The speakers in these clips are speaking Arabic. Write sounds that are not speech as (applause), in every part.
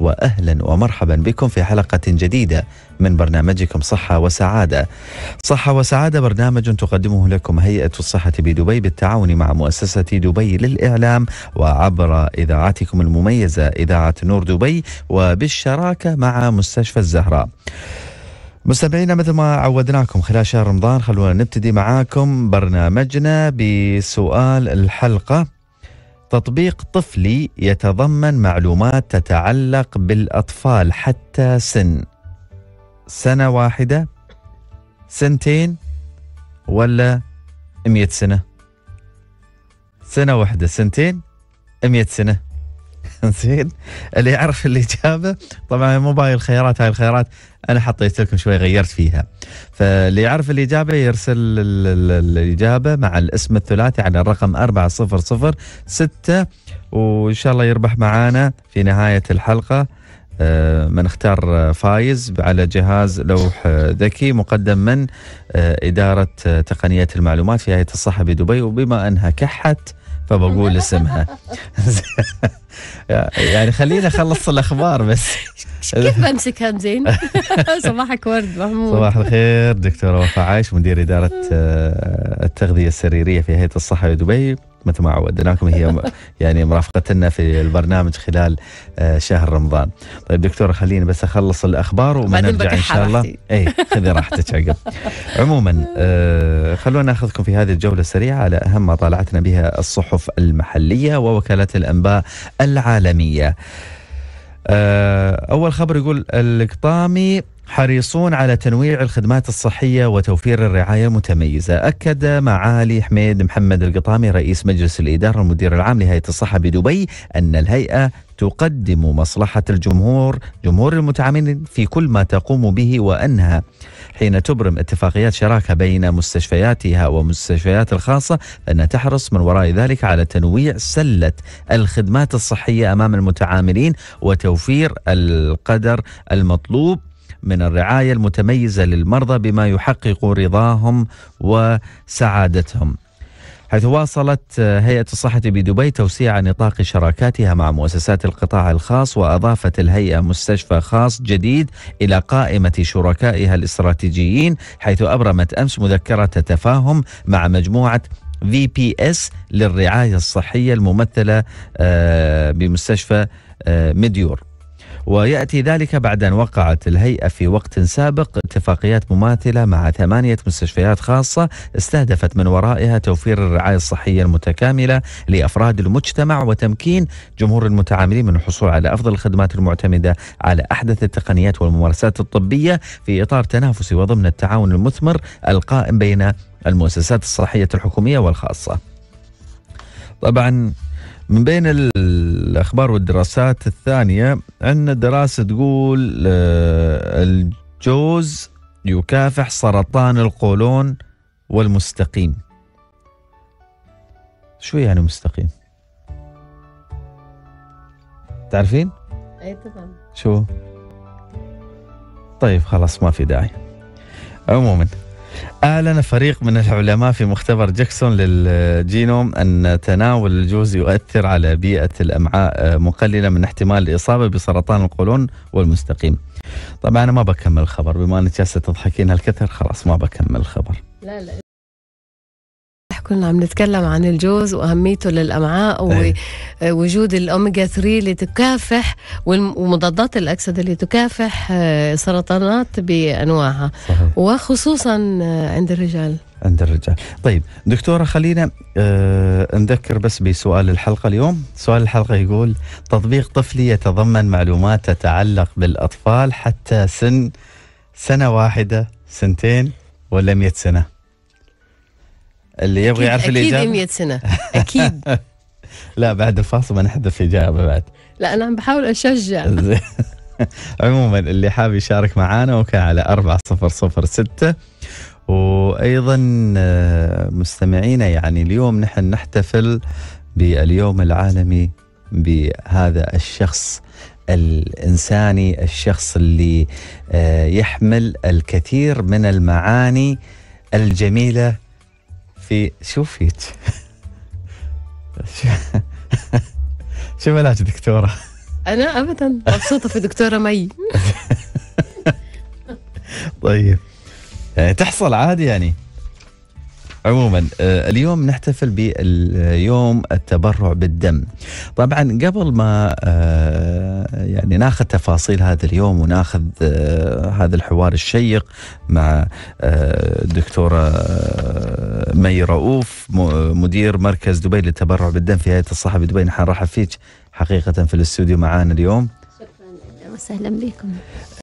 واهلا ومرحبا بكم في حلقه جديده من برنامجكم صحه وسعاده. صحه وسعاده برنامج تقدمه لكم هيئه الصحه بدبي بالتعاون مع مؤسسه دبي للاعلام وعبر اذاعتكم المميزه اذاعه نور دبي وبالشراكه مع مستشفى الزهراء. مستمعينا مثل ما عودناكم خلال شهر رمضان خلونا نبتدي معاكم برنامجنا بسؤال الحلقه تطبيق طفلي يتضمن معلومات تتعلق بالاطفال حتى سن سنه واحده سنتين ولا 100 سنه سنه واحده سنتين 100 سنه زين اللي يعرف الاجابه طبعا موبايل الخيارات هاي الخيارات انا حطيت لكم شوي غيرت فيها فاللي يعرف الاجابه يرسل الاجابه مع الاسم الثلاثي على الرقم 4006 وان شاء الله يربح معانا في نهايه الحلقه آه، من اختار فايز على جهاز لوح آه، ذكي مقدم من آه، إدارة تقنية المعلومات في هيئة الصحة بدبي وبما أنها كحت فبقول (laughs) اسمها (laughs) يعني خلينا اخلص الاخبار بس (laughs) كيف بمسكها زين؟ (laughs) صباحك ورد محمود صباح الخير دكتوره وفاء عايش مدير اداره آه، التغذيه السريريه في هيئه الصحه لدبي مثل ما عودناكم هي (laughs) يعني مرافقتنا في البرنامج خلال آه، شهر رمضان. طيب دكتوره خليني بس اخلص الاخبار وما نرجع ان شاء الله. اي خذي راحتك عقب. عموما آه، خلونا ناخذكم في هذه الجوله السريعه على اهم ما طالعتنا بها الصحف المحليه ووكالات الانباء العالمية آه، أول خبر يقول القطامي حريصون على تنويع الخدمات الصحية وتوفير الرعاية المتميزة أكد معالي حميد محمد القطامي رئيس مجلس الإدارة المدير العام لهيئة الصحة بدبي أن الهيئة تقدم مصلحة الجمهور جمهور المتعاملين في كل ما تقوم به وأنها حين تبرم اتفاقيات شراكة بين مستشفياتها ومستشفيات الخاصة فإنها تحرص من وراء ذلك على تنويع سلة الخدمات الصحية أمام المتعاملين وتوفير القدر المطلوب من الرعاية المتميزة للمرضى بما يحقق رضاهم وسعادتهم حيث واصلت آه، هيئة الصحة بدبي توسيع نطاق شراكاتها مع مؤسسات القطاع الخاص وأضافت الهيئة مستشفى خاص جديد إلى قائمة شركائها الاستراتيجيين حيث أبرمت أمس مذكرة تفاهم مع مجموعة في بي اس للرعاية الصحية الممثلة آه، بمستشفى آه، مديور ويأتي ذلك بعد أن وقعت الهيئة في وقت سابق اتفاقيات مماثلة مع ثمانية مستشفيات خاصة استهدفت من ورائها توفير الرعاية الصحية المتكاملة لأفراد المجتمع وتمكين جمهور المتعاملين من الحصول على أفضل الخدمات المعتمدة على أحدث التقنيات والممارسات الطبية في إطار تنافسي وضمن التعاون المثمر القائم بين المؤسسات الصحية الحكومية والخاصة طبعا من بين الأخبار والدراسات الثانية أن دراسة تقول آه، الجوز يكافح سرطان القولون والمستقيم شو يعني مستقيم؟ تعرفين؟ اي طبعا شو؟ طيب خلاص ما في داعي عموما أعلن فريق من العلماء في مختبر جاكسون للجينوم أن تناول الجوز يؤثر على بيئة الأمعاء آه، مقللة من احتمال الإصابة بسرطان القولون والمستقيم طبعا أنا ما بكمل الخبر بما أنك جالسة تضحكين هالكثر خلاص ما بكمل الخبر لا لا كنا عم نتكلم عن الجوز واهميته للامعاء ووجود آه، الاوميجا 3 اللي تكافح ومضادات الاكسده اللي تكافح آه، سرطانات بانواعها صحيح. وخصوصا آه، عند الرجال عند الرجال طيب دكتورة خلينا آه نذكر بس بسؤال الحلقة اليوم سؤال الحلقة يقول تطبيق طفلي يتضمن معلومات تتعلق بالأطفال حتى سن سنة واحدة سنتين ولا 100 سنة اللي يبغى يعرف الاجابه اكيد 100 سنه اكيد (laughs) لا بعد الفاصل ما نحذف اجابه بعد لا انا عم بحاول اشجع (laughs) عموما اللي حاب يشارك معانا وكان على 4006 وايضا آه، مستمعينا يعني اليوم نحن نحتفل باليوم العالمي بهذا الشخص الانساني الشخص اللي آه، يحمل الكثير من المعاني الجميله في شوفيك شو ملاك دكتورة أنا أبدا مبسوطة في دكتورة مي (laughs) طيب آه، تحصل عادي يعني عموما آه، اليوم نحتفل باليوم التبرع بالدم طبعا قبل ما آه، يعني ناخذ تفاصيل هذا اليوم وناخذ آه، هذا الحوار الشيق مع الدكتورة مي رؤوف مدير مركز دبي للتبرع بالدم في هيئة الصحة بدبي نحن نرحب فيك حقيقة في الاستوديو معانا اليوم وسهلا بكم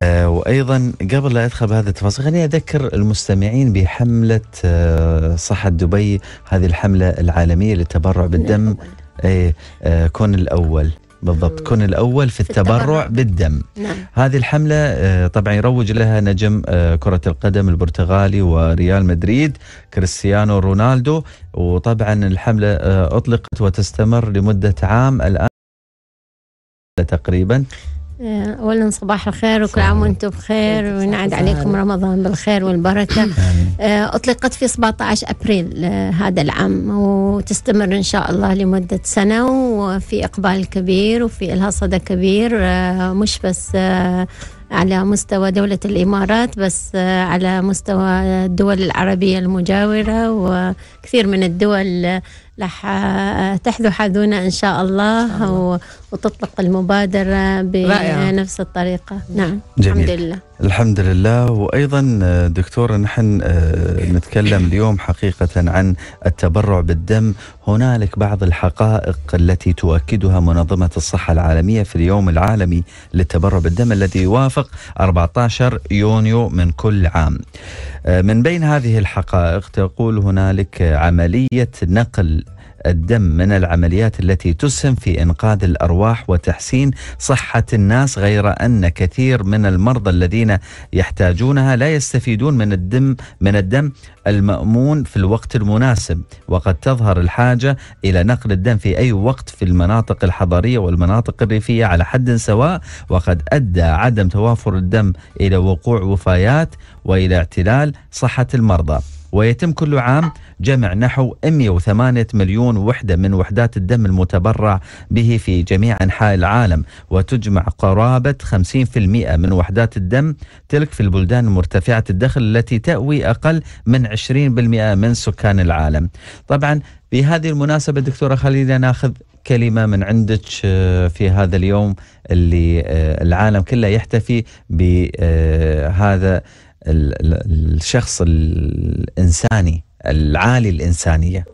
آه وايضا قبل لا ادخل بهذه التفاصيل خليني اذكر المستمعين بحمله آه صحه دبي هذه الحمله العالميه للتبرع بالدم اي آه كون الاول بالضبط كن الاول في التبرع, التبرع بالدم نعم. هذه الحمله آه، طبعا يروج لها نجم آه، كره القدم البرتغالي وريال مدريد كريستيانو رونالدو وطبعا الحمله آه، اطلقت وتستمر لمده عام الان تقريبا آه، اولا صباح الخير وكل عام وانتم بخير وينعاد عليكم رمضان بالخير والبركه آه، اطلقت في 17 ابريل آه، هذا العام وتستمر ان شاء الله لمده سنه وفي اقبال كبير وفي لها صدى كبير مش بس على مستوى دولة الإمارات بس على مستوى الدول العربية المجاورة وكثير من الدول رح تحذو حذونا إن شاء الله, الله. و... وتطلق المبادرة بنفس الطريقة نعم جميل. الحمد لله الحمد لله وأيضا دكتورة نحن آه، نتكلم اليوم حقيقة عن التبرع بالدم هنالك بعض الحقائق التي تؤكدها منظمة الصحة العالمية في اليوم العالمي للتبرع بالدم الذي يوافق 14 يونيو من كل عام آه، من بين هذه الحقائق تقول هنالك عملية نقل الدم من العمليات التي تسهم في انقاذ الارواح وتحسين صحه الناس غير ان كثير من المرضى الذين يحتاجونها لا يستفيدون من الدم من الدم المامون في الوقت المناسب وقد تظهر الحاجه الى نقل الدم في اي وقت في المناطق الحضريه والمناطق الريفيه على حد سواء وقد ادى عدم توافر الدم الى وقوع وفيات والى اعتلال صحه المرضى ويتم كل عام جمع نحو 108 مليون وحدة من وحدات الدم المتبرع به في جميع أنحاء العالم وتجمع قرابة 50% من وحدات الدم تلك في البلدان مرتفعة الدخل التي تأوي أقل من 20% من سكان العالم طبعا بهذه المناسبة دكتورة خليل ناخذ كلمة من عندك آه، في هذا اليوم اللي آه، العالم كله يحتفي بهذا آه، الشخص الإنساني العالي الإنسانية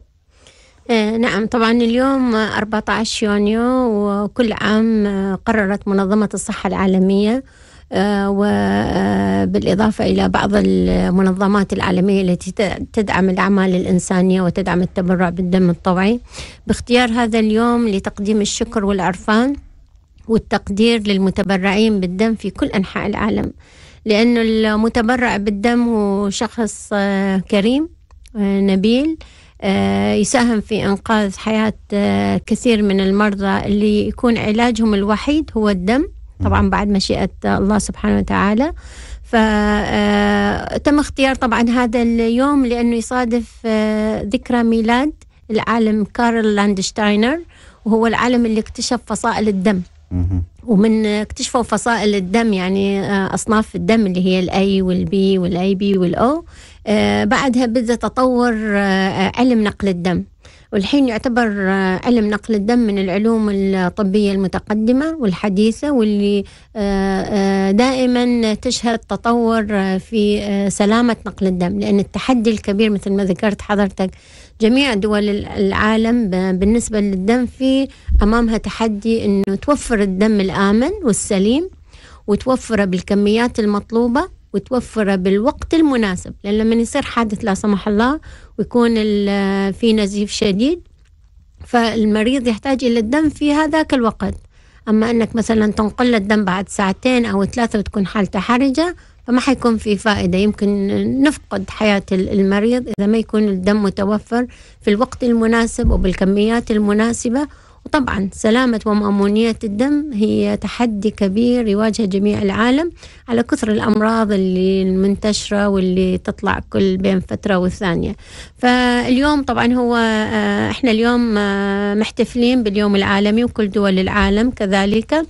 إيه، نعم طبعا اليوم 14 يونيو وكل عام قررت منظمة الصحة العالمية آه، وبالإضافة آه، إلى بعض المنظمات العالمية التي تدعم الأعمال الإنسانية وتدعم التبرع بالدم الطوعي باختيار هذا اليوم لتقديم الشكر والعرفان والتقدير للمتبرعين بالدم في كل أنحاء العالم لأنه المتبرع بالدم هو شخص آه، كريم آه، نبيل آه، يساهم في إنقاذ حياة كثير من المرضى اللي يكون علاجهم الوحيد هو الدم طبعا بعد مشيئة الله سبحانه وتعالى فتم اختيار طبعا هذا اليوم لأنه يصادف ذكرى ميلاد العالم كارل لاندشتاينر وهو العالم اللي اكتشف فصائل الدم ومن اكتشفوا فصائل الدم يعني آه، اصناف الدم اللي هي الاي والبي والاي بي والاو آه، بعدها بدا تطور آه، علم نقل الدم والحين يعتبر علم نقل الدم من العلوم الطبية المتقدمة والحديثة واللي دائما تشهد تطور في سلامة نقل الدم لأن التحدي الكبير مثل ما ذكرت حضرتك جميع دول العالم بالنسبة للدم في أمامها تحدي أنه توفر الدم الآمن والسليم وتوفره بالكميات المطلوبة وتوفره بالوقت المناسب لأن لما يصير حادث لا سمح الله ويكون في نزيف شديد فالمريض يحتاج إلى الدم في هذاك الوقت أما أنك مثلا تنقل الدم بعد ساعتين أو ثلاثة وتكون حالته حرجة فما حيكون في فائدة يمكن نفقد حياة المريض إذا ما يكون الدم متوفر في الوقت المناسب وبالكميات المناسبة وطبعا سلامة ومأمونية الدم هي تحدي كبير يواجه جميع العالم على كثر الأمراض اللي المنتشرة واللي تطلع كل بين فترة والثانية فاليوم طبعا هو آه، احنا اليوم آه، محتفلين باليوم العالمي وكل دول العالم كذلك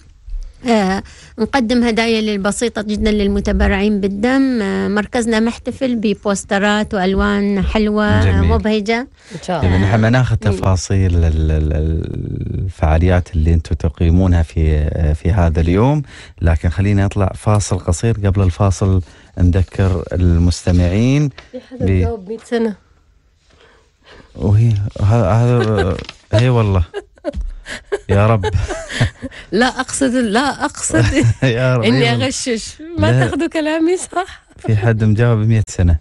آه، نقدم هدايا للبسيطة جدا للمتبرعين بالدم آه، مركزنا محتفل ببوسترات وألوان حلوة آه، جميل. مبهجة إن شاء الله نحن ناخذ تفاصيل الفعاليات اللي أنتم تقيمونها في في هذا اليوم لكن خلينا نطلع فاصل قصير قبل الفاصل نذكر المستمعين في حدا 100 سنة وهي هذا هي والله (laughs) يا رب (laughs) لا اقصد لا اقصد (laughs) يا رب اني اغشش ما تاخذوا كلامي صح في حد مجاوب 100 سنه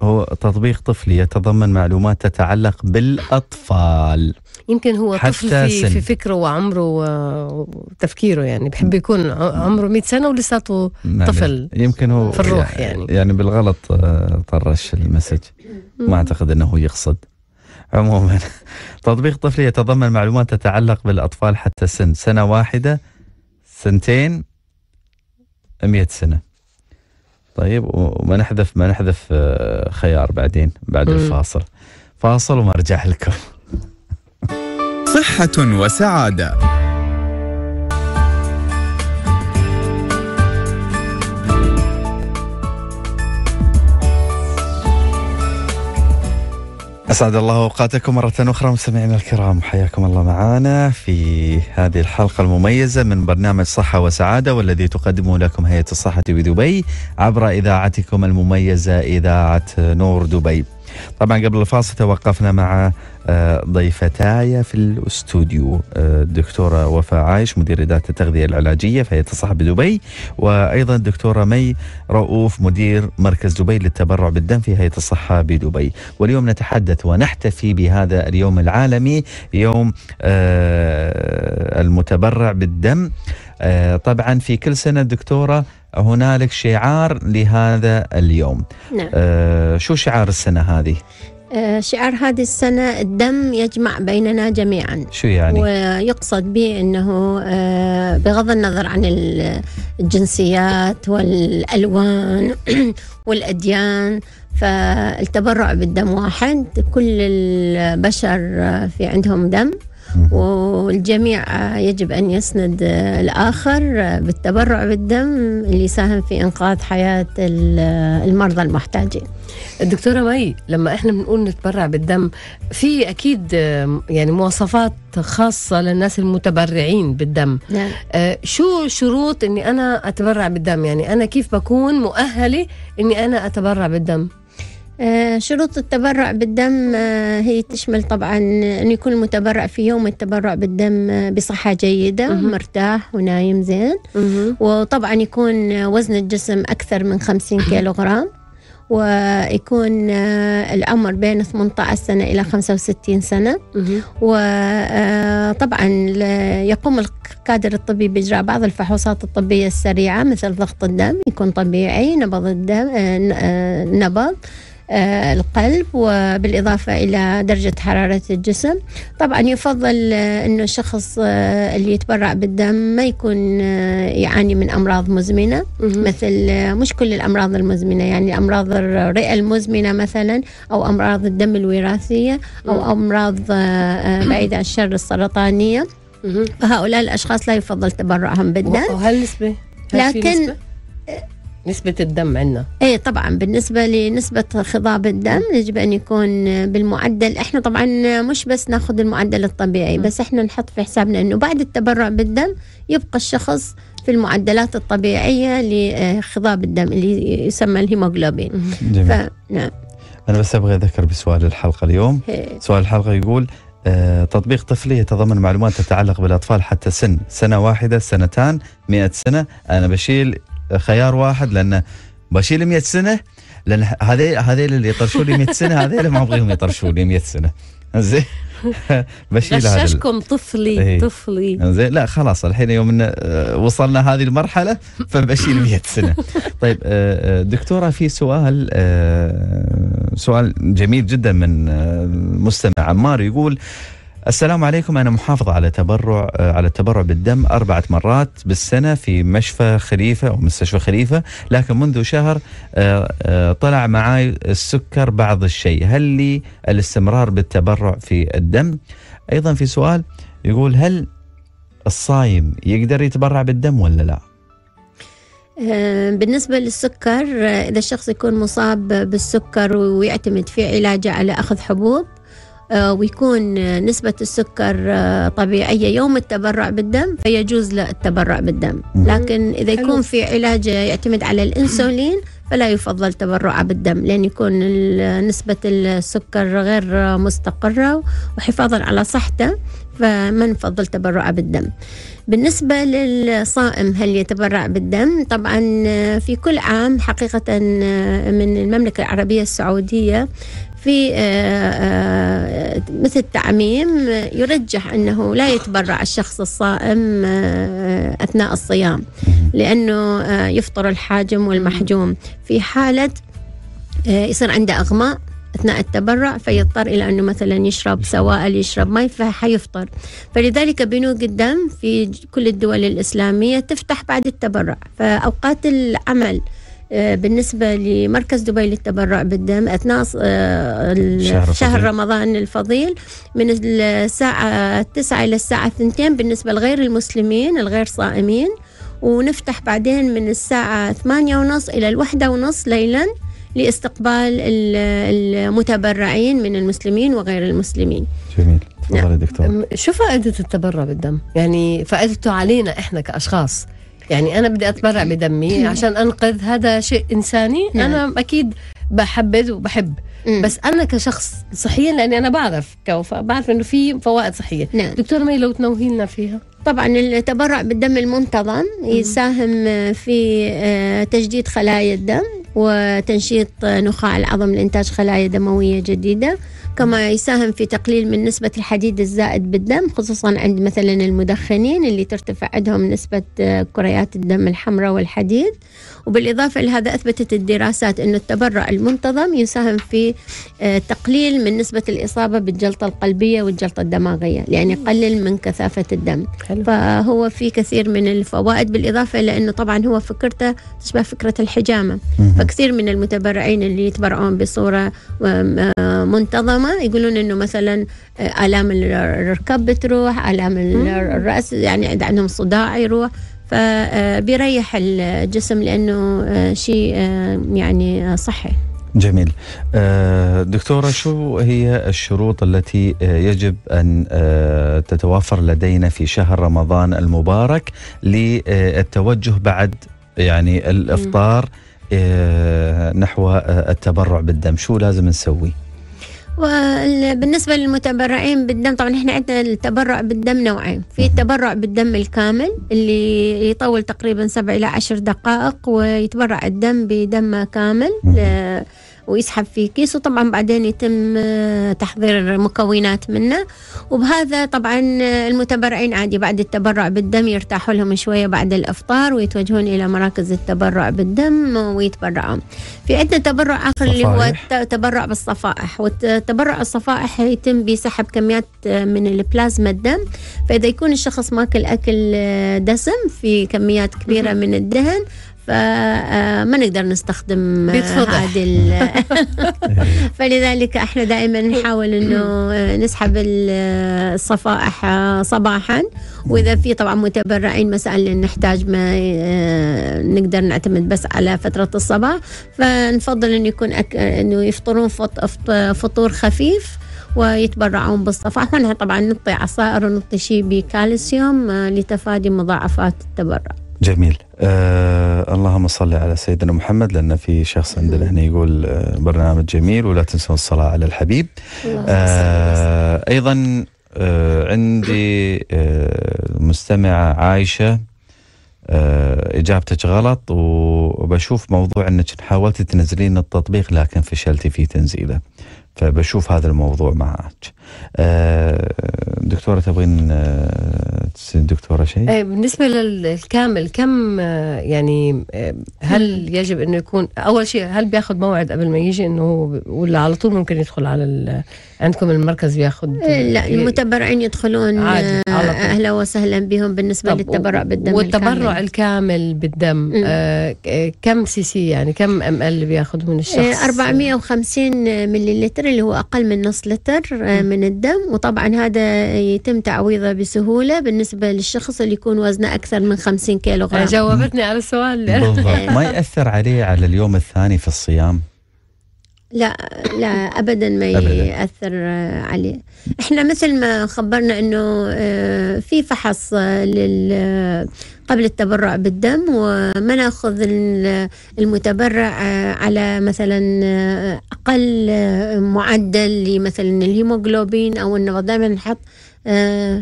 هو تطبيق طفلي يتضمن معلومات تتعلق بالاطفال يمكن هو طفل في, سن. في فكره وعمره وتفكيره يعني بحب يكون عمره 100 سنه ولساته نعم. طفل يمكن هو في الروح يعني يعني بالغلط آه، طرش المسج ما اعتقد انه هو يقصد عموما (laughs) تطبيق طفلي يتضمن معلومات تتعلق بالأطفال حتى سن سنة واحدة سنتين مئة سنة طيب وما نحذف ما نحذف آه، خيار بعدين بعد الفاصل فاصل وما ارجع لكم صحة وسعادة أسعد الله أوقاتكم مرة أخرى مستمعينا الكرام حياكم الله معنا في هذه الحلقة المميزة من برنامج صحة وسعادة والذي تقدمه لكم هيئة الصحة بدبي عبر إذاعتكم المميزة إذاعة نور دبي طبعا قبل الفاصل توقفنا مع ضيفتاي في الاستوديو آه، الدكتوره وفاء عايش مدير اداره التغذيه العلاجيه فهي تصاحب بدبي وايضا الدكتوره مي رؤوف مدير مركز دبي للتبرع بالدم في هيئه الصحه بدبي واليوم نتحدث ونحتفي بهذا اليوم العالمي يوم آه، المتبرع بالدم آه، طبعا في كل سنه دكتوره هنالك شعار لهذا اليوم نعم. آه شو شعار السنه هذه آه، شعار هذه السنة الدم يجمع بيننا جميعا شو يعني؟ ويقصد به أنه آه، بغض النظر عن الجنسيات والألوان (clears throat) والأديان فالتبرع بالدم واحد كل البشر في عندهم دم والجميع يجب أن يسند الآخر بالتبرع بالدم اللي يساهم في إنقاذ حياة المرضى المحتاجين دكتورة مي لما احنا بنقول نتبرع بالدم في أكيد يعني مواصفات خاصة للناس المتبرعين بالدم نعم. آه، شو شروط أني أنا أتبرع بالدم يعني أنا كيف بكون مؤهلة أني أنا أتبرع بالدم آه، شروط التبرع بالدم آه، هي تشمل طبعا أن يكون المتبرع في يوم التبرع بالدم آه، بصحة جيدة مه. مرتاح ونايم زين مه. وطبعا يكون وزن الجسم أكثر من 50 (coughs) كيلوغرام ويكون العمر بين 18 سنة إلى 65 سنة وطبعا يقوم الكادر الطبي بإجراء بعض الفحوصات الطبية السريعة مثل ضغط الدم يكون طبيعي نبض الدم نبض آه، القلب وبالإضافة إلى درجة حرارة الجسم طبعا يفضل آه، أنه الشخص آه، اللي يتبرع بالدم ما يكون يعاني من أمراض مزمنة مثل مش كل الأمراض المزمنة يعني أمراض الرئة المزمنة مثلا أو أمراض الدم الوراثية أو أمراض بعيدة عن الشر السرطانية فهؤلاء الأشخاص لا يفضل تبرعهم بالدم وهل نسبة؟ لكن نسبة الدم عندنا ايه طبعا بالنسبة لنسبة خضاب الدم يجب ان يكون بالمعدل احنا طبعا مش بس ناخذ المعدل الطبيعي بس احنا نحط في حسابنا انه بعد التبرع بالدم يبقى الشخص في المعدلات الطبيعية لخضاب الدم اللي يسمى الهيموغلوبين جميل. نعم أنا بس أبغى أذكر بسؤال الحلقة اليوم هي. إيه. سؤال الحلقة يقول آه، تطبيق طفلي يتضمن معلومات تتعلق بالأطفال حتى سن سنة واحدة سنتان مئة سنة أنا بشيل خيار واحد لان بشيل 100 سنه لان هذي هذيل اللي يطرشوا لي 100 سنه هذيل ما ابغيهم يطرشوا لي 100 سنه زين (laughs) بشيل غششكم طفلي ايه. طفلي زين لا خلاص الحين يوم ان آه، وصلنا هذه المرحله فبشيل 100 سنه (laughs) طيب آه، آه، دكتوره في سؤال سؤال جميل جدا من المستمع عمار يقول السلام عليكم انا محافظ على تبرع آه، على التبرع بالدم اربعه مرات بالسنه في مشفى خليفه او مستشفى خليفه لكن منذ شهر آه، آه، طلع معي السكر بعض الشيء هل لي الاستمرار بالتبرع في الدم ايضا في سؤال يقول هل الصايم يقدر يتبرع بالدم ولا لا بالنسبة للسكر إذا الشخص يكون مصاب بالسكر ويعتمد في علاجه على أخذ حبوب آه، ويكون نسبة السكر آه، طبيعية يوم التبرع بالدم فيجوز له التبرع بالدم لكن إذا يكون في علاج يعتمد على الإنسولين فلا يفضل تبرعه بالدم لأن يكون نسبة السكر غير مستقرة وحفاظا على صحته فما نفضل تبرعه بالدم بالنسبة للصائم هل يتبرع بالدم طبعا آه، في كل عام حقيقة من المملكة العربية السعودية في آه، آه، مثل التعميم يرجح أنه لا يتبرع الشخص الصائم آه، أثناء الصيام لأنه يفطر الحاجم والمحجوم في حالة يصير عنده أغماء اثناء التبرع فيضطر الى انه مثلا يشرب سوائل يشرب ماء فحيفطر فلذلك بنوك الدم في كل الدول الاسلاميه تفتح بعد التبرع فاوقات العمل آه، بالنسبة لمركز دبي للتبرع بالدم أثناء آه، شهر, رمضان الفضيل من الساعة 9 إلى الساعة 2 بالنسبة لغير المسلمين الغير صائمين ونفتح بعدين من الساعة ثمانية ونص إلى الوحدة ونص ليلا لاستقبال المتبرعين من المسلمين وغير المسلمين جميل نعم. تفضلي نعم. دكتور شو فائدة التبرع بالدم؟ يعني فائدته علينا احنا كأشخاص يعني انا بدي اتبرع بدمي (clears throat) عشان انقذ هذا شيء انساني نعم. انا اكيد بحبذ وبحب مم. بس انا كشخص صحيا لاني انا بعرف كوفاء بعرف انه في فوائد صحيه نعم. دكتور مي لو تنوهي لنا فيها طبعا التبرع بالدم المنتظم يساهم في آه، تجديد خلايا الدم وتنشيط نخاع العظم لإنتاج خلايا دموية جديدة كما يساهم في تقليل من نسبة الحديد الزائد بالدم خصوصا عند مثلا المدخنين اللي ترتفع عندهم نسبة آه، كريات الدم الحمراء والحديد وبالإضافة لهذا أثبتت الدراسات أن التبرع المنتظم يساهم في آه، تقليل من نسبة الإصابة بالجلطة القلبية والجلطة الدماغية يعني يقلل من كثافة الدم حلو. فهو في كثير من الفوائد بالإضافة إلى أنه طبعا هو فكرته تشبه فكرة الحجامة فكثير من المتبرعين اللي يتبرعون بصورة آه، منتظمة الفقامة يقولون انه مثلا آه، الام الركب بتروح الام الراس يعني اذا عندهم صداع يروح فبيريح آه، الجسم لانه آه، شيء يعني صحي جميل دكتورة شو هي الشروط التي يجب أن تتوافر لدينا في شهر رمضان المبارك للتوجه بعد يعني الإفطار نحو التبرع بالدم شو لازم نسوي؟ وبالنسبة للمتبرعين بالدم طبعا احنا عندنا التبرع بالدم نوعين في التبرع بالدم الكامل اللي يطول تقريبا سبع إلى عشر دقائق ويتبرع الدم بدم كامل ويسحب في كيس وطبعا بعدين يتم آه، تحضير مكونات منه وبهذا طبعا آه، المتبرعين عادي بعد التبرع بالدم يرتاحوا لهم شوية بعد الإفطار ويتوجهون إلى مراكز التبرع بالدم آه، ويتبرعون في عندنا تبرع آخر اللي هو التبرع بالصفائح وتبرع الصفائح يتم بسحب كميات من البلازما الدم فإذا يكون الشخص ماكل أكل دسم في كميات كبيرة من الدهن فما آه، نقدر نستخدم آه، هذه (laughs) فلذلك احنا دائما نحاول انه آه، نسحب الصفائح صباحا واذا في طبعا متبرعين مساء نحتاج ما نقدر نعتمد بس على فتره الصباح فنفضل انه يكون أك... انه يفطرون فط... فطور خفيف ويتبرعون بالصفائح ونحن طبعا نعطي عصائر ونعطي شيء بكالسيوم لتفادي مضاعفات التبرع جميل آه اللهم صل على سيدنا محمد لان في شخص عندنا هنا يقول آه، برنامج جميل ولا تنسون الصلاه على الحبيب آه ايضا آه عندي آه مستمعه عايشه آه اجابتك غلط وبشوف موضوع انك حاولتي تنزلين التطبيق لكن فشلتي في تنزيله فبشوف هذا الموضوع معك آه، دكتورة تبغين آه، تصير دكتورة شيء؟ إيه، بالنسبة للكامل كم آه، يعني هل يجب أنه يكون أول شيء هل بياخذ موعد قبل ما يجي أنه ولا على طول ممكن يدخل على عندكم المركز بياخذ إيه، لا المتبرعين يدخلون أهلا وسهلا بهم بالنسبة للتبرع بالدم والتبرع الكامل, الكامل بالدم آه كم سي سي يعني كم ام ال بياخذ من إيه، الشخص؟ 450 مللتر اللي هو أقل من نص لتر آه، من الدم وطبعا هذا يتم تعويضه بسهولة بالنسبة للشخص اللي يكون وزنه أكثر من 50 كيلو غرام جاوبتني على السؤال (laughs) ما يأثر عليه على اليوم الثاني في الصيام لا لا ابدا ما ياثر آه، عليه احنا مثل ما خبرنا انه آه، في فحص آه، لل قبل التبرع بالدم وما ناخذ المتبرع على مثلا اقل معدل لمثلا الهيموغلوبين او انه دائما نحط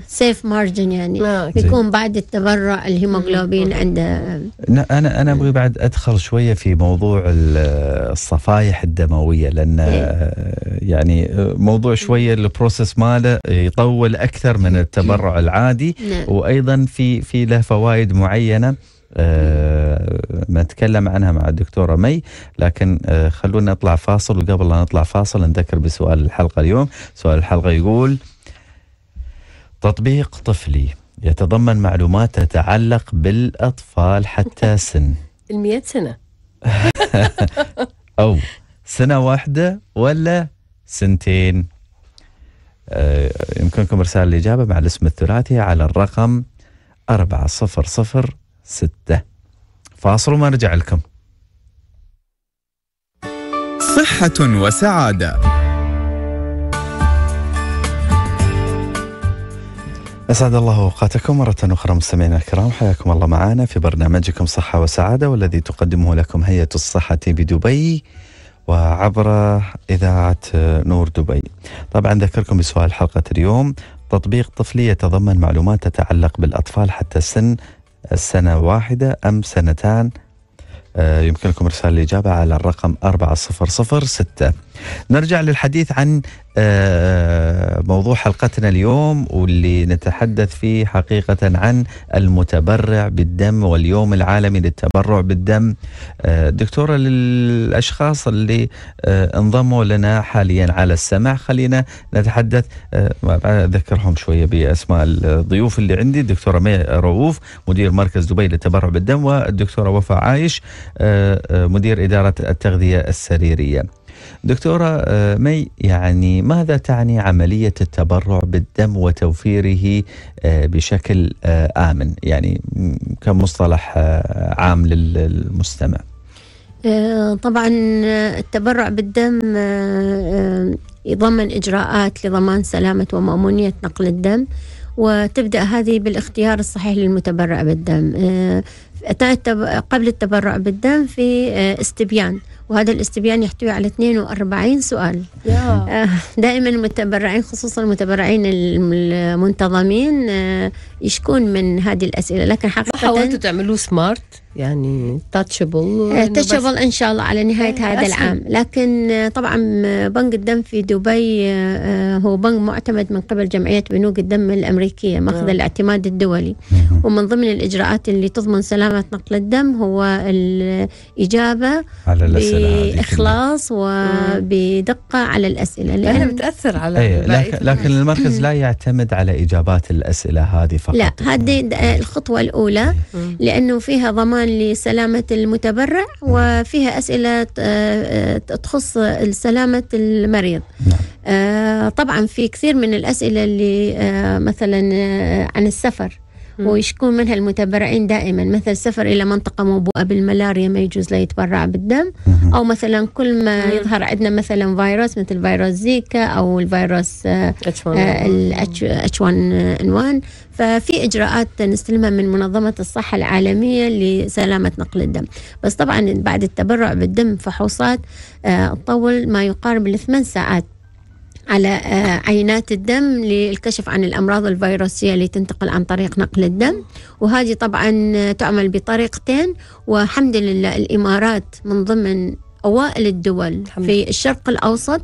سيف آه، مارجن يعني لا. آه، بيكون بعد التبرع الهيموغلوبين عند انا انا ابغي بعد ادخل شويه في موضوع الصفائح الدمويه لان إيه. يعني موضوع شويه البروسيس ماله يطول اكثر من التبرع العادي نعم. وايضا في في له فوائد معينه أه ما نتكلم عنها مع الدكتوره مي لكن أه خلونا نطلع فاصل وقبل لا نطلع فاصل نذكر بسؤال الحلقه اليوم سؤال الحلقه يقول تطبيق طفلي يتضمن معلومات تتعلق بالأطفال حتى سن المئة سنة (laughs) أو سنة واحدة ولا سنتين آه، يمكنكم إرسال الإجابة مع الاسم الثلاثي على الرقم 4006 فاصل وما نرجع لكم صحة وسعادة أسعد الله أوقاتكم مرة أخرى مستمعينا الكرام حياكم الله معنا في برنامجكم صحة وسعادة والذي تقدمه لكم هيئة الصحة بدبي وعبر إذاعة نور دبي طبعا ذكركم بسؤال حلقة اليوم تطبيق طفلي يتضمن معلومات تتعلق بالأطفال حتى سن السنة واحدة أم سنتان آه، يمكنكم إرسال الإجابة على الرقم 4006 نرجع للحديث عن آه، موضوع حلقتنا اليوم واللي نتحدث فيه حقيقة عن المتبرع بالدم واليوم العالمي للتبرع بالدم آه، دكتورة للأشخاص اللي آه، انضموا لنا حاليا على السمع خلينا نتحدث أذكرهم شوية بأسماء الضيوف اللي عندي الدكتورة مي رؤوف مدير مركز دبي للتبرع بالدم والدكتورة وفاء عايش مدير إدارة التغذية السريرية دكتورة آه، مي يعني ماذا تعني عملية التبرع بالدم وتوفيره آه، بشكل آه، آمن يعني كمصطلح عام للمستمع طبعا التبرع بالدم يضمن إجراءات لضمان سلامة ومأمونية نقل الدم وتبدأ هذه بالاختيار الصحيح للمتبرع بالدم أثناء قبل التبرع بالدم في استبيان وهذا الاستبيان يحتوي على 42 سؤال آه، دائما المتبرعين خصوصا المتبرعين المنتظمين آه، يشكون من هذه الاسئله لكن حقيقه حاولتوا تعملوه سمارت يعني تاتشبل إيه، تاتشبل ان شاء الله على نهايه إيه، هذا أسهل. العام لكن آه، طبعا آه، بنك الدم في دبي آه، هو بنك معتمد من قبل جمعيه بنوك الدم الامريكيه ماخذ الاعتماد الدولي ومن ضمن الاجراءات اللي تضمن سلامه نقل الدم هو الاجابه على الاسئله باخلاص وبدقه على الاسئله أنا بتاثر على إيه، لكن, لكن المركز لا يعتمد على اجابات الاسئله هذه فقط لا هذه الخطوه الاولى لانه فيها ضمان عنوان لسلامة المتبرع وفيها أسئلة آه، آه، تخص سلامة المريض نعم. آه، طبعا في كثير من الأسئلة اللي مثلا عن السفر ويشكون منها المتبرعين دائما مثل سفر إلى منطقة موبوءة بالملاريا ما يجوز لا يتبرع بالدم أو مثلا كل ما يظهر عندنا مثلا فيروس مثل فيروس زيكا أو الفيروس اتش 1 ان 1 ففي اجراءات نستلمها من منظمه الصحه العالميه لسلامه نقل الدم بس طبعا بعد التبرع بالدم فحوصات تطول آه، ما يقارب الثمان ساعات على آه، عينات الدم للكشف عن الأمراض الفيروسية اللي تنتقل عن طريق نقل الدم وهذه طبعا تعمل بطريقتين والحمد لله الإمارات من ضمن أوائل الدول في الشرق الأوسط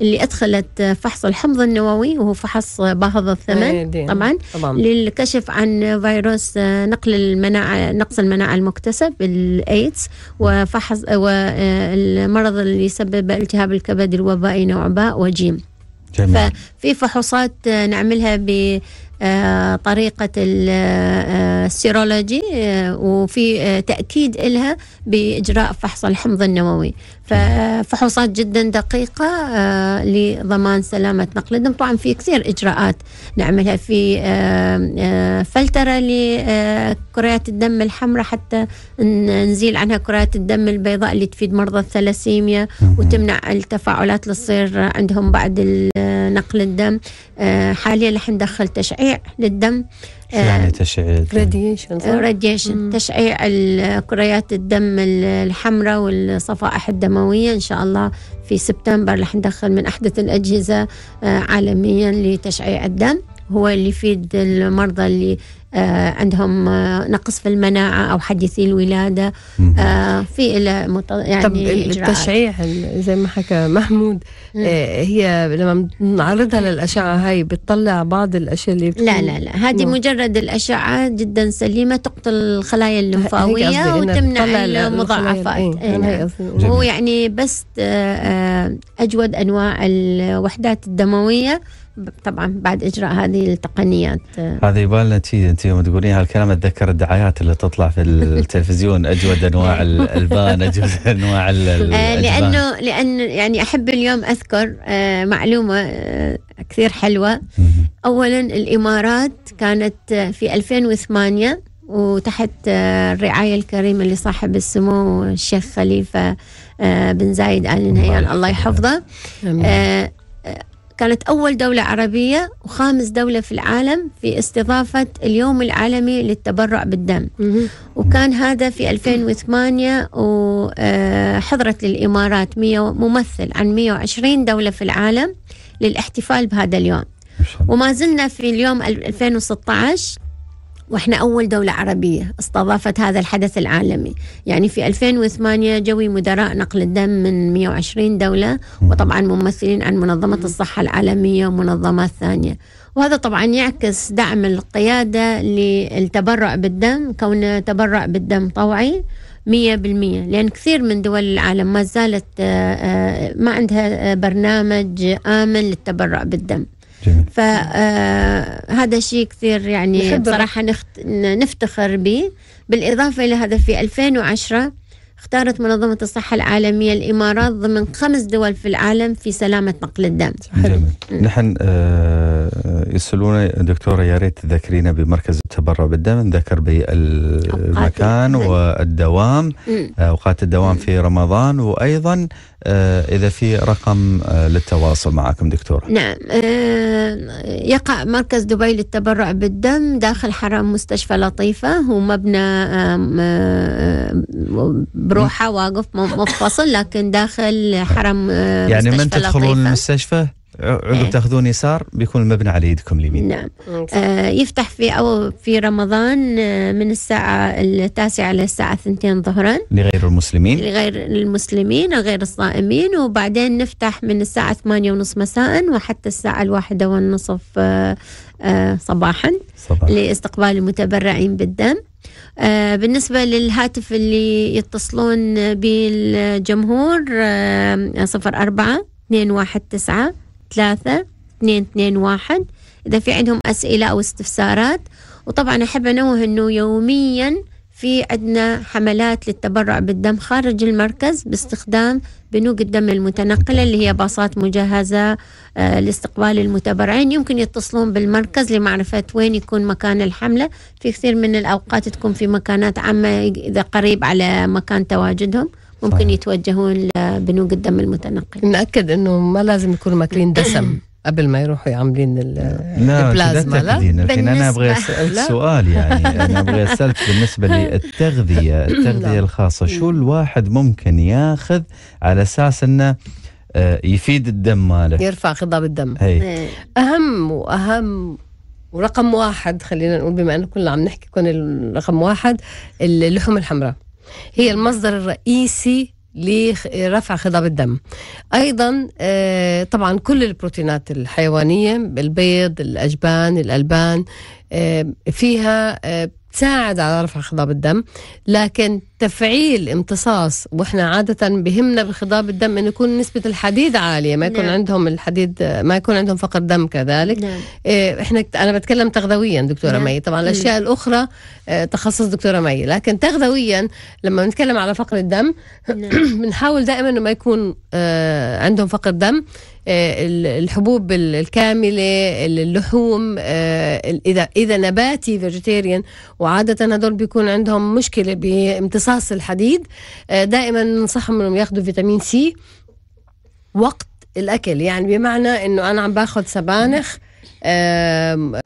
اللي أدخلت فحص الحمض النووي وهو فحص باهظ الثمن إيه، طبعا, طبعا للكشف عن فيروس آه، نقل المناعة نقص المناعة المكتسب الإيدز وفحص والمرض آه، اللي يسبب التهاب الكبد الوبائي نوع باء وجيم جميل. ففي فحوصات نعملها ب آه، طريقة آه، السيرولوجي آه، وفي تأكيد إلها بإجراء فحص الحمض النووي فحوصات جدا دقيقة آه، لضمان سلامة نقل الدم طبعا في كثير إجراءات نعملها في آه، آه، فلترة لكريات الدم الحمراء حتى نزيل عنها كريات الدم البيضاء اللي تفيد مرضى الثلاسيميا وتمنع التفاعلات اللي تصير عندهم بعد نقل الدم حاليا لحن ندخل تشعيع للدم شو يعني تشعيع راديشن تشعيع كريات الدم الحمراء والصفائح الدموية إن شاء الله في سبتمبر رح ندخل من أحدث الأجهزة آه، عالميا لتشعيع الدم هو اللي يفيد المرضى اللي آه عندهم آه نقص في المناعة أو حديثي الولادة آه في إلى يعني طب التشعيع زي ما حكى محمود آه هي لما نعرضها للأشعة هاي بتطلع بعض الأشياء اللي لا لا لا هذه مجرد الأشعة جدا سليمة تقتل الخلايا الليمفاوية وتمنع المضاعفات ايه. نعم. هو يعني بس آه, آه، أجود أنواع الوحدات الدموية طبعا بعد اجراء هذه التقنيات هذه يبالنا شيء انت يوم تقولين هالكلام اتذكر الدعايات اللي تطلع في التلفزيون اجود انواع (laughs) الالبان اجود انواع آه، لانه لان يعني احب اليوم اذكر آه، معلومه آه، كثير حلوه اولا الامارات كانت في 2008 وتحت الرعايه الكريمه لصاحب السمو الشيخ خليفه بن زايد ال نهيان الله يحفظه كانت أول دولة عربية وخامس دولة في العالم في استضافة اليوم العالمي للتبرع بالدم وكان هذا في 2008 وحضرت آه، للإمارات ممثل عن 120 دولة في العالم للاحتفال بهذا اليوم وما زلنا في اليوم 2016 واحنا أول دولة عربية استضافت هذا الحدث العالمي يعني في 2008 جوي مدراء نقل الدم من 120 دولة وطبعا ممثلين عن منظمة الصحة العالمية ومنظمات ثانية وهذا طبعا يعكس دعم القيادة للتبرع بالدم كونه تبرع بالدم طوعي مية بالمية لأن كثير من دول العالم ما زالت آه، آه، ما عندها آه، برنامج آمن للتبرع بالدم جميل. فهذا آه، شيء كثير يعني بصراحة نخت... نفتخر به بالإضافة إلى هذا في 2010 اختارت منظمة الصحة العالمية الإمارات ضمن خمس دول في العالم في سلامة نقل الدم جميل. نحن آه دكتورة يا ريت تذكرينا بمركز التبرع بالدم نذكر بالمكان والدوام آه، أوقات الدوام في رمضان وأيضا آه، إذا في رقم آه، للتواصل معكم دكتورة نعم آه، يقع مركز دبي للتبرع بالدم داخل حرم مستشفى لطيفة هو مبنى بروحه واقف منفصل لكن داخل حرم يعني مستشفى من تدخلون المستشفى عقب إيه. تاخذون يسار بيكون المبنى على يدكم اليمين نعم آه يفتح في او في رمضان آه، من الساعه التاسعه للساعه الثنتين ظهرا لغير المسلمين لغير المسلمين وغير الصائمين وبعدين نفتح من الساعه ثمانية ونص مساء وحتى الساعه الواحدة والنصف آه آه صباحا صباح. لاستقبال المتبرعين بالدم آه، بالنسبة للهاتف اللي يتصلون بالجمهور آه، صفر أربعة اثنين واحد تسعة ثلاثة اثنين اثنين واحد إذا في عندهم أسئلة أو استفسارات وطبعا أحب أنوه أنه يوميا في عندنا حملات للتبرع بالدم خارج المركز باستخدام بنوك الدم المتنقلة اللي هي باصات مجهزة آه، لاستقبال المتبرعين يمكن يتصلون بالمركز لمعرفة وين يكون مكان الحملة في كثير من الأوقات تكون في مكانات عامة إذا قريب على مكان تواجدهم ممكن صحيح. يتوجهون لبنوك الدم المتنقل نأكد أنه ما لازم يكونوا ماكلين دسم (coughs) قبل ما يروحوا عاملين البلازما لا, لا الحين انا ابغى اسالك سؤال يعني انا ابغى اسالك بالنسبه (laughs) للتغذيه التغذيه الخاصه شو الواحد ممكن ياخذ على اساس انه آه، يفيد الدم ماله يرفع خضاب الدم هي. إيه. اهم واهم ورقم واحد خلينا نقول بما انه كنا عم نحكي كون رقم واحد اللحوم الحمراء هي المصدر الرئيسي لرفع خضاب الدم ايضا آه، طبعا كل البروتينات الحيوانيه البيض الاجبان الالبان آه، فيها آه، تساعد على رفع خضاب الدم لكن تفعيل امتصاص واحنا عاده بهمنا بخضاب الدم انه يكون نسبه الحديد عاليه ما يكون نعم. عندهم الحديد ما يكون عندهم فقر دم كذلك نعم. إيه، احنا انا بتكلم تغذويا دكتوره نعم. مي طبعا الاشياء الاخرى آه، تخصص دكتوره مي لكن تغذويا لما بنتكلم على فقر الدم نعم. (clears throat) بنحاول دائما انه ما يكون آه، عندهم فقر دم آه، الحبوب الكاملة اللحوم إذا إذا نباتي فيجيتيريان وعادة هدول بيكون عندهم مشكلة بامتصاص رصاص الحديد آه، دائما ننصحهم انهم ياخذوا فيتامين سي وقت الاكل يعني بمعنى انه انا عم باخذ سبانخ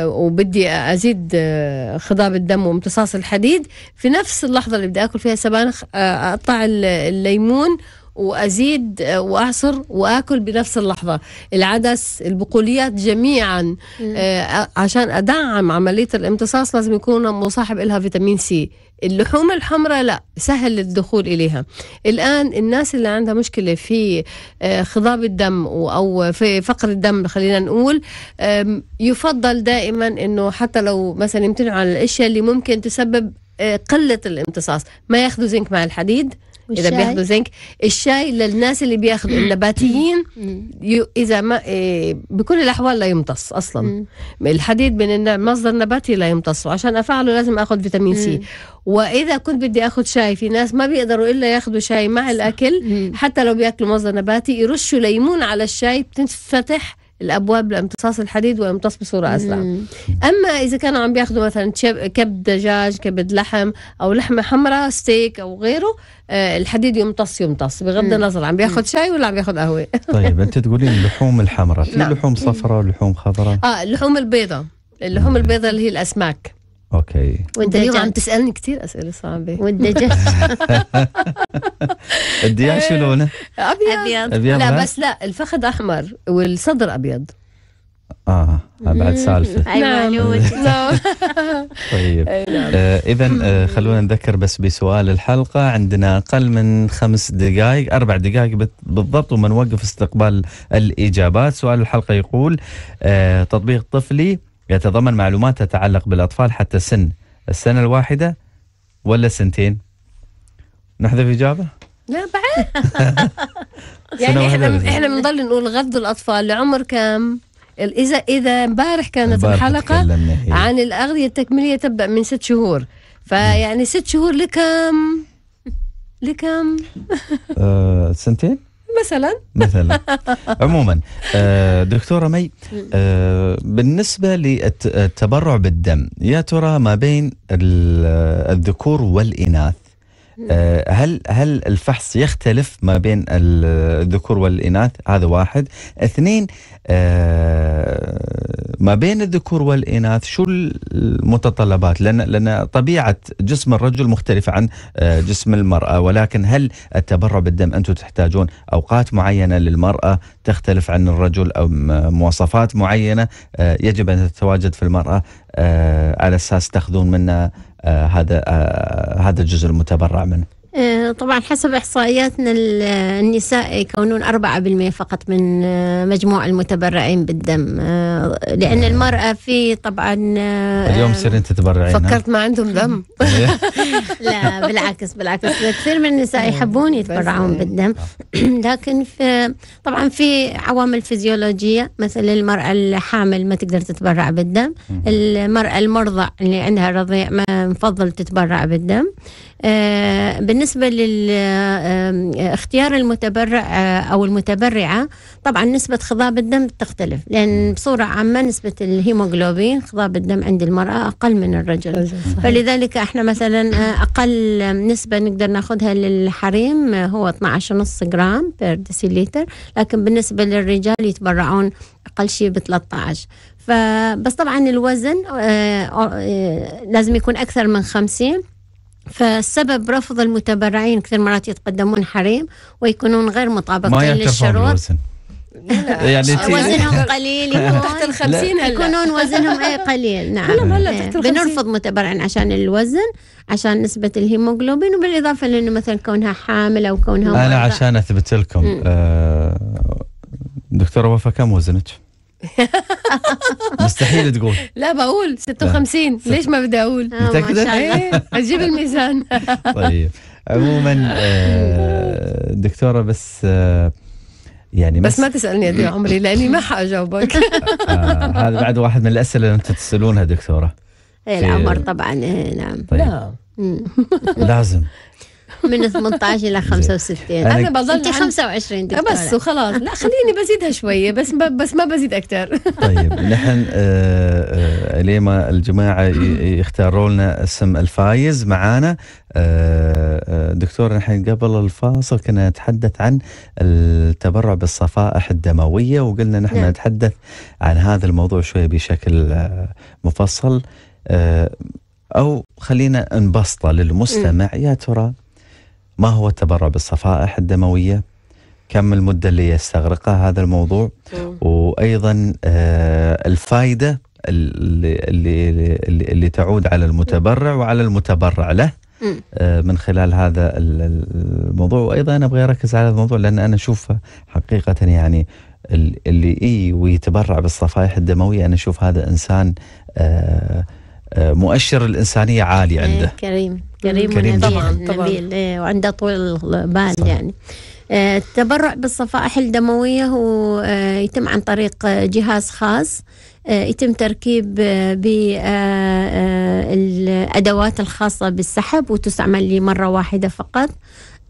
وبدي ازيد آه، خضاب الدم وامتصاص الحديد في نفس اللحظه اللي بدي اكل فيها سبانخ آه، اقطع الليمون وازيد واعصر واكل بنفس اللحظه العدس البقوليات جميعا آه، عشان ادعم عمليه الامتصاص لازم يكون مصاحب لها فيتامين سي اللحوم الحمراء لا سهل الدخول إليها الآن الناس اللي عندها مشكلة في آه، خضاب الدم أو في فقر الدم خلينا نقول يفضل دائما أنه حتى لو مثلا يمتنعوا عن الأشياء اللي ممكن تسبب آه، قلة الامتصاص ما ياخذوا زنك مع الحديد اذا بياخذوا زنك الشاي للناس اللي بياخذوا النباتيين اذا ما إيه، بكل الاحوال لا يمتص اصلا الحديد من مصدر نباتي لا يمتص وعشان افعله لازم اخذ فيتامين سي واذا كنت بدي اخذ شاي في ناس ما بيقدروا الا ياخذوا شاي مع الاكل حتى لو بياكلوا مصدر نباتي يرشوا ليمون على الشاي بتنفتح الابواب لامتصاص الحديد ويمتص بصوره اسرع اما اذا كانوا عم بياخذوا مثلا كبد دجاج كبد لحم او لحمه حمراء ستيك او غيره آه، الحديد يمتص يمتص بغض النظر عم بياخذ شاي ولا عم بياخذ قهوه (laughs) طيب انت تقولين اللحوم الحمراء في نعم. لحوم صفراء ولحوم خضراء اه اللحوم البيضاء اللحوم البيضاء اللي هي الاسماك اوكي وانت اليوم عم تسالني كثير اسئله صعبه والدجاج (laughs) الدجاج شو لونه؟ (laughs) ابيض ابيض لا بس لا الفخذ احمر والصدر ابيض اه بعد سالفه (laughs) اي نعم. نعم. طيب نعم. آه، اذا آه، خلونا نذكر بس بسؤال الحلقه عندنا اقل من خمس دقائق اربع دقائق بالضبط ومنوقف استقبال الاجابات سؤال الحلقه يقول آه، تطبيق طفلي يتضمن معلومات تتعلق بالأطفال حتى سن السنة الواحدة ولا سنتين نحذف إجابة؟ لا بعد (laughs) يعني احنا احنا بنضل نقول غض الاطفال لعمر كم؟ اذا اذا امبارح كانت الحلقه عن الاغذيه التكميليه تبدا من ست شهور فيعني ست شهور لكم لكم؟ (laughs) آه سنتين مثلا مثلا (laughs) عموما آه، دكتوره مي آه، بالنسبه للتبرع بالدم يا ترى ما بين الذكور والاناث آه، هل هل الفحص يختلف ما بين الذكور والاناث هذا واحد اثنين آه، ما بين الذكور والاناث شو المتطلبات لان لان طبيعه جسم الرجل مختلفه عن آه، جسم المراه ولكن هل التبرع بالدم انتم تحتاجون اوقات معينه للمراه تختلف عن الرجل او مواصفات معينه يجب ان تتواجد في المراه على اساس تاخذون منها آه، هذا آه، هذا الجزء المتبرع منه آه، طبعا حسب احصائياتنا النساء يكونون 4% فقط من آه، مجموع المتبرعين بالدم آه، لان المراه في طبعا اليوم تصيرين تتبرعين فكرت ما عندهم دم (laughs) (laughs) إيه. لا بالعكس بالعكس كثير من النساء يحبون يتبرعون إيه. بالدم (clears throat) لكن في طبعا في عوامل فيزيولوجيه مثل المراه الحامل ما تقدر تتبرع بالدم المراه المرضع اللي عندها رضيع ما نفضل تتبرع بالدم آه، بالنسبة لاختيار آه، المتبرع آه، أو المتبرعة طبعا نسبة خضاب الدم تختلف لأن بصورة عامة نسبة الهيموغلوبين خضاب الدم عند المرأة أقل من الرجل فلذلك احنا مثلا أقل نسبة نقدر ناخذها للحريم هو 12.5 جرام بير ديسيليتر لكن بالنسبة للرجال يتبرعون أقل شيء ب 13 فبس طبعا الوزن لازم يكون أكثر من 50 فالسبب رفض المتبرعين كثير مرات يتقدمون حريم ويكونون غير مطابقين للشروط يعني آه، وزنهم (laughs) قليل يكون تحت ال 50 يكونون وزنهم اي قليل نعم إيه. بنرفض متبرعين عشان الوزن عشان نسبة الهيموغلوبين وبالإضافة لأنه مثلا كونها حامل أو كونها أنا عشان أثبت لكم آه دكتورة وفاء كم وزنك؟ (laughs) مستحيل تقول لا بقول 56 ليش ما بدي اقول آه، متاكده؟ ايه اجيب الميزان (laughs) طيب عموما آه، دكتوره بس آه، يعني بس, بس ما تسالني قد عمري لاني ما حاجاوبك (laughs) آه هذا بعد واحد من الاسئله اللي انتم تسالونها دكتوره ايه العمر طبعا إيه، نعم طيب. لا لازم من 18 الى 65 انا بظل انت 25 دكتورة. بس وخلاص لا خليني بزيدها شويه بس بس ما بزيد اكثر طيب (laughs) نحن آه، آه، ليه ما الجماعه (laughs) يختاروا لنا اسم الفايز معانا آه، دكتور نحن قبل الفاصل كنا نتحدث عن التبرع بالصفائح الدمويه وقلنا نحن نعم. نتحدث عن هذا الموضوع شويه بشكل مفصل او خلينا نبسطه للمستمع يا ترى ما هو التبرع بالصفائح الدموية كم المدة اللي يستغرقها هذا الموضوع وأيضا آه، الفائدة اللي, اللي, اللي, اللي تعود على المتبرع وعلى المتبرع له آه، من خلال هذا الموضوع وايضا انا ابغى اركز على هذا الموضوع لان انا اشوفه حقيقه يعني اللي اي ويتبرع بالصفائح الدمويه انا اشوف هذا انسان آه، مؤشر الانسانيه عالي عنده إيه، كريم كريم, كريم ونبيل طبعا إيه، وعنده طول بال صح. يعني إيه، التبرع بالصفائح الدموية هو إيه، يتم عن طريق جهاز خاص يتم تركيب بالأدوات الخاصة بالسحب وتستعمل لمرة واحدة فقط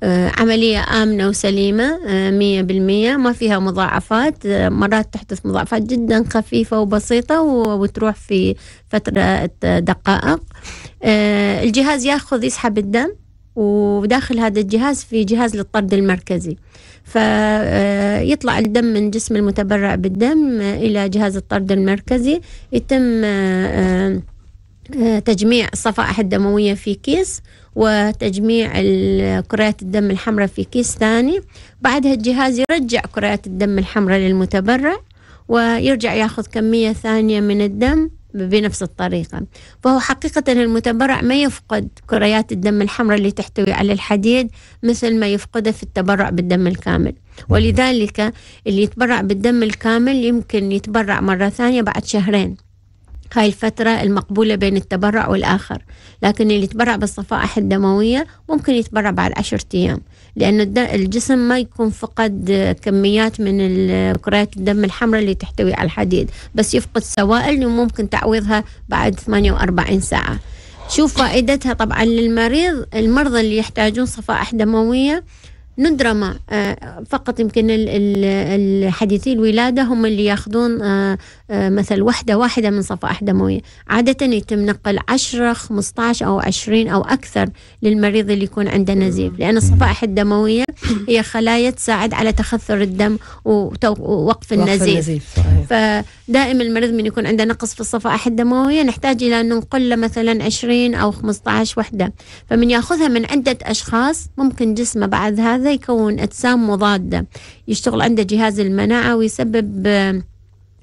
آه، عملية آمنة وسليمة آه، مية بالمية ما فيها مضاعفات آه، مرات تحدث مضاعفات جدا خفيفة وبسيطة وتروح في فترة دقائق الجهاز ياخذ يسحب الدم وداخل هذا الجهاز في جهاز للطرد المركزي فيطلع الدم من جسم المتبرع بالدم إلى جهاز الطرد المركزي يتم تجميع الصفائح الدموية في كيس وتجميع كريات الدم الحمراء في كيس ثاني بعدها الجهاز يرجع كريات الدم الحمراء للمتبرع ويرجع ياخذ كمية ثانية من الدم بنفس الطريقة فهو حقيقة المتبرع ما يفقد كريات الدم الحمراء اللي تحتوي على الحديد مثل ما يفقده في التبرع بالدم الكامل ولذلك اللي يتبرع بالدم الكامل يمكن يتبرع مرة ثانية بعد شهرين هاي الفترة المقبولة بين التبرع والآخر لكن اللي يتبرع بالصفائح الدموية ممكن يتبرع بعد عشرة أيام لأن الجسم ما يكون فقد كميات من كريات الدم الحمراء اللي تحتوي على الحديد بس يفقد سوائل وممكن تعويضها بعد 48 ساعة شو فائدتها طبعا للمريض المرضى اللي يحتاجون صفائح دموية ندرة ما آه، فقط يمكن الحديثي الولادة هم اللي ياخذون آه، آه، مثل وحدة واحدة من صفائح دموية عادة يتم نقل 10 15 أو 20 أو أكثر للمريض اللي يكون عنده نزيف لأن الصفائح الدموية هي خلايا تساعد على تخثر الدم ووقف النزيف, النزيف. دائما المريض من يكون عنده نقص في الصفائح الدموية نحتاج إلى أن ننقل له مثلا 20 أو 15 وحدة فمن يأخذها من عدة أشخاص ممكن جسمه بعد هذا يكون أجسام مضادة يشتغل عنده جهاز المناعة ويسبب آه،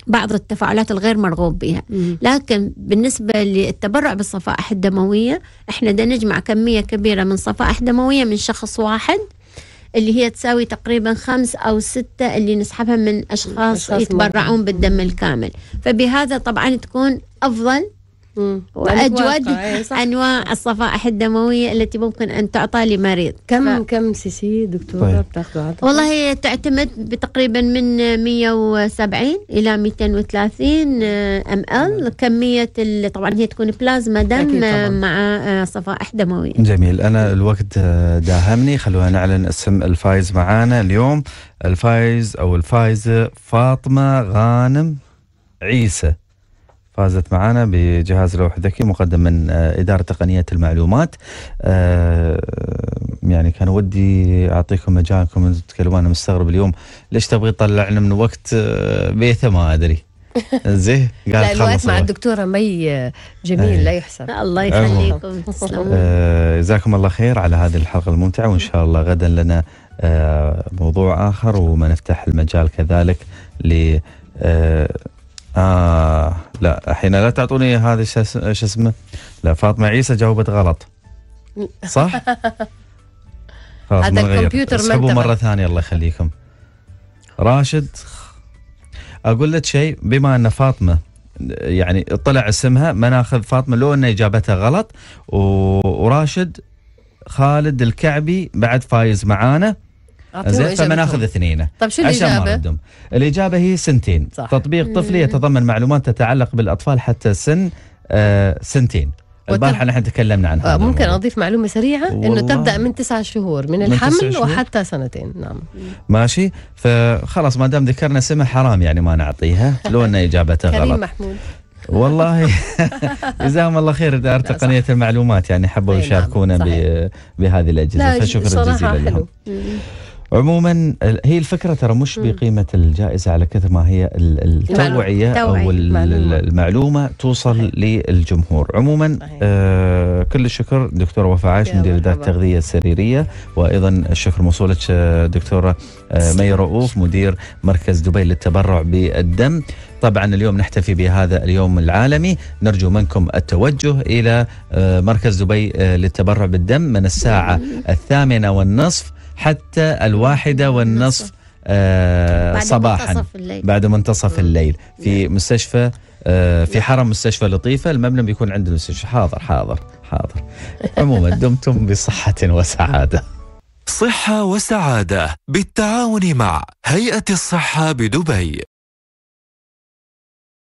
بعض التفاعلات الغير مرغوب بها مم. لكن بالنسبة للتبرع بالصفائح الدموية احنا دا نجمع كمية كبيرة من صفائح دموية من شخص واحد اللي هي تساوي تقريبا خمس أو ستة اللي نسحبها من أشخاص يتبرعون بالدم الكامل فبهذا طبعا تكون أفضل واجود انواع إيه، الصفائح الدمويه التي ممكن ان تعطى لمريض كم ف... كم سي سي دكتوره طيب. بتاخذها والله تعتمد بتقريبا من 170 الى 230 ام ال كميه ال... طبعا هي تكون بلازما دم آه، مع آه، صفائح دمويه جميل انا الوقت آه، داهمني خلونا نعلن اسم الفايز معانا اليوم الفايز او الفايزه فاطمه غانم عيسى فازت معنا بجهاز لوح ذكي مقدم من آه، إدارة تقنية المعلومات آه، يعني كان ودي أعطيكم مجالكم أنتم تتكلمون أنا مستغرب اليوم ليش تبغي تطلعنا من وقت آه، بيته ما أدري (laughs) زين لا الوقت مع الدكتورة مي جميل أيه. لا يحسب الله يخليكم جزاكم الله خير على هذه الحلقة الممتعة وإن شاء الله غدا لنا موضوع آخر وما نفتح المجال كذلك ل آه لا حين لا تعطوني هذا شو اسمه لا فاطمة عيسى جاوبت غلط صح؟ خلاص هذا الكمبيوتر اسحبوا مرة ثانية الله يخليكم راشد اقول لك شيء بما ان فاطمه يعني طلع اسمها ما ناخذ فاطمه لو ان اجابتها غلط وراشد خالد الكعبي بعد فايز معانا زين ناخذ اثنين طيب شو الاجابه؟ الاجابه هي سنتين صح. تطبيق طفلي يتضمن معلومات تتعلق بالاطفال حتى سن آه سنتين البارحه نحن تكلمنا عنها آه، ممكن الموضوع. اضيف معلومه سريعه انه تبدا من تسعة شهور من الحمل من شهور؟ وحتى سنتين نعم ماشي فخلاص ما دام ذكرنا اسمها حرام يعني ما نعطيها (laughs) لو ان اجابته غلط كريم محمود والله (laughs) جزاهم الله خير دار تقنيه المعلومات يعني حبوا نعم. يشاركونا بهذه الاجهزه فشكرا جزيلا لهم عموما هي الفكره ترى مش بقيمه الجائزه على كثر ما هي التوعيه او المعلومه توصل للجمهور عموما آه كل الشكر دكتوره وفاء عايش مدير اداره التغذيه السريريه وايضا الشكر موصول لك آه، دكتوره آه، مي رؤوف مدير مركز دبي للتبرع بالدم طبعا اليوم نحتفي بهذا اليوم العالمي نرجو منكم التوجه إلى آه، مركز دبي للتبرع بالدم من الساعة الثامنة والنصف حتى الواحدة والنصف آه بعد صباحا منتصف الليل. بعد منتصف الليل في نعم. مستشفى آه في نعم. حرم مستشفى لطيفة المبنى بيكون عند المستشفى حاضر حاضر حاضر عموما (laughs) دمتم بصحة وسعادة صحة وسعادة بالتعاون مع هيئة الصحة بدبي